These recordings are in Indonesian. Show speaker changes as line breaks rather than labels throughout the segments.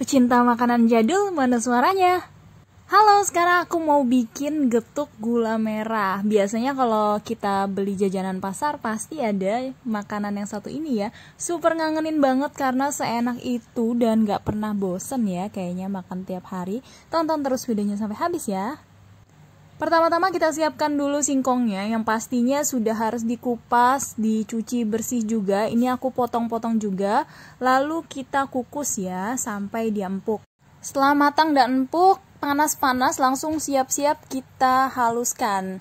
Pecinta makanan jadul, mana suaranya? Halo, sekarang aku mau bikin getuk gula merah. Biasanya kalau kita beli jajanan pasar pasti ada makanan yang satu ini ya. Super ngangenin banget karena seenak itu dan gak pernah bosen ya kayaknya makan tiap hari. Tonton terus videonya sampai habis ya. Pertama-tama kita siapkan dulu singkongnya yang pastinya sudah harus dikupas, dicuci bersih juga. Ini aku potong-potong juga. Lalu kita kukus ya sampai dia empuk. Setelah matang dan empuk, panas-panas langsung siap-siap kita haluskan.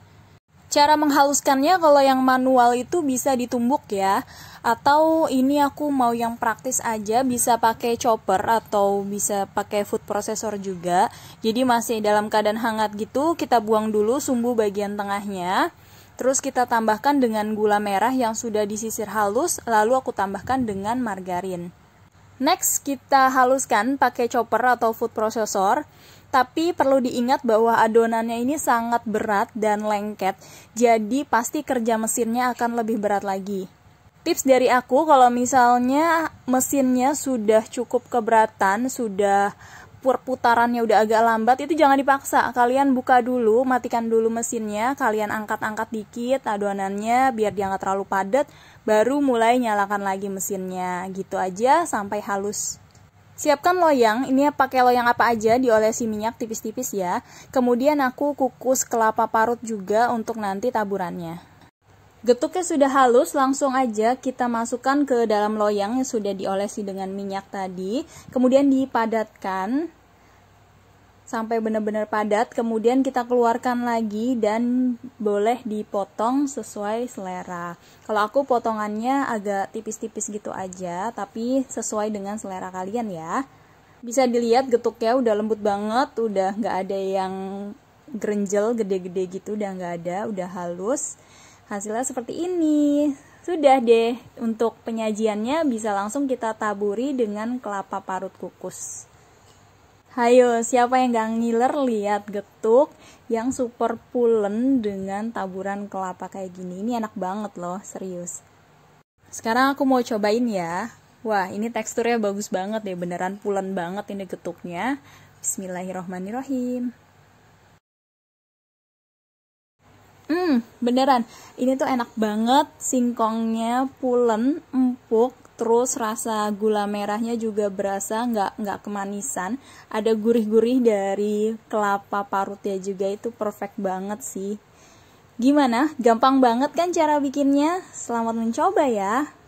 Cara menghaluskannya kalau yang manual itu bisa ditumbuk ya. Atau ini aku mau yang praktis aja bisa pakai chopper atau bisa pakai food processor juga. Jadi masih dalam keadaan hangat gitu, kita buang dulu sumbu bagian tengahnya. Terus kita tambahkan dengan gula merah yang sudah disisir halus, lalu aku tambahkan dengan margarin. Next, kita haluskan pakai chopper atau food processor. Tapi perlu diingat bahwa adonannya ini sangat berat dan lengket, jadi pasti kerja mesinnya akan lebih berat lagi. Tips dari aku kalau misalnya mesinnya sudah cukup keberatan, sudah perputarannya udah agak lambat itu jangan dipaksa kalian buka dulu matikan dulu mesinnya kalian angkat-angkat dikit adonannya biar dia nggak terlalu padat baru mulai nyalakan lagi mesinnya gitu aja sampai halus Siapkan loyang, ini pakai loyang apa aja diolesi minyak tipis-tipis ya. Kemudian aku kukus kelapa parut juga untuk nanti taburannya. Getuknya sudah halus, langsung aja kita masukkan ke dalam loyang yang sudah diolesi dengan minyak tadi. Kemudian dipadatkan sampai benar-benar padat. Kemudian kita keluarkan lagi dan boleh dipotong sesuai selera. Kalau aku potongannya agak tipis-tipis gitu aja, tapi sesuai dengan selera kalian ya. Bisa dilihat getuknya udah lembut banget, udah nggak ada yang grenjel gede-gede gitu, udah nggak ada, udah halus hasilnya seperti ini sudah deh untuk penyajiannya bisa langsung kita taburi dengan kelapa parut kukus Hayo, siapa yang gak ngiler lihat getuk yang super pulen dengan taburan kelapa kayak gini. Ini enak banget loh, serius. Sekarang aku mau cobain ya. Wah, ini teksturnya bagus banget deh, beneran pulen banget ini getuknya. Bismillahirrohmanirrohim. Hmm, beneran. Ini tuh enak banget, singkongnya pulen, empuk, terus rasa gula merahnya juga berasa nggak nggak kemanisan ada gurih-gurih dari kelapa parutnya juga itu perfect banget sih gimana gampang banget kan cara bikinnya selamat mencoba ya